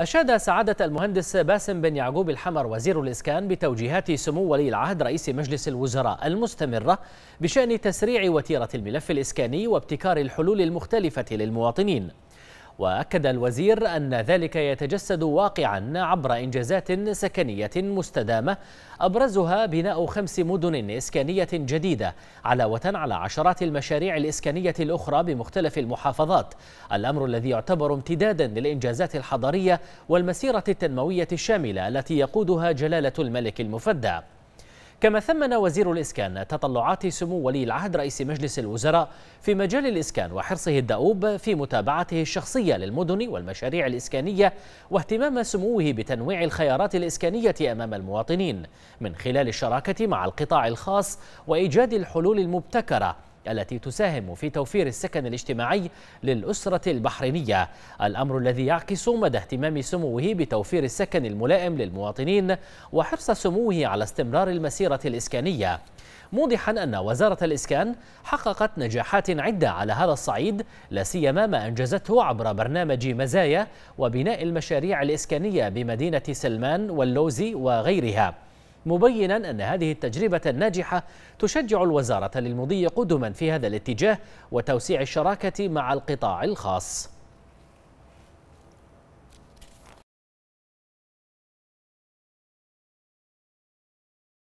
أشاد سعادة المهندس باسم بن يعقوب الحمر وزير الإسكان بتوجيهات سمو ولي العهد رئيس مجلس الوزراء المستمرة بشأن تسريع وتيرة الملف الإسكاني وابتكار الحلول المختلفة للمواطنين وأكد الوزير أن ذلك يتجسد واقعا عبر إنجازات سكنية مستدامة أبرزها بناء خمس مدن إسكانية جديدة علاوة على عشرات المشاريع الإسكانية الأخرى بمختلف المحافظات الأمر الذي يعتبر امتدادا للإنجازات الحضرية والمسيرة التنموية الشاملة التي يقودها جلالة الملك المفدى كما ثمن وزير الإسكان تطلعات سمو ولي العهد رئيس مجلس الوزراء في مجال الإسكان وحرصه الدؤوب في متابعته الشخصية للمدن والمشاريع الإسكانية واهتمام سموه بتنويع الخيارات الإسكانية أمام المواطنين من خلال الشراكة مع القطاع الخاص وإيجاد الحلول المبتكرة التي تساهم في توفير السكن الاجتماعي للأسرة البحرينية الأمر الذي يعكس مدى اهتمام سموه بتوفير السكن الملائم للمواطنين وحرص سموه على استمرار المسيرة الإسكانية موضحا أن وزارة الإسكان حققت نجاحات عدة على هذا الصعيد لا سيما ما أنجزته عبر برنامج مزايا وبناء المشاريع الإسكانية بمدينة سلمان واللوزي وغيرها مبينا أن هذه التجربة الناجحة تشجع الوزارة للمضي قدما في هذا الاتجاه وتوسيع الشراكة مع القطاع الخاص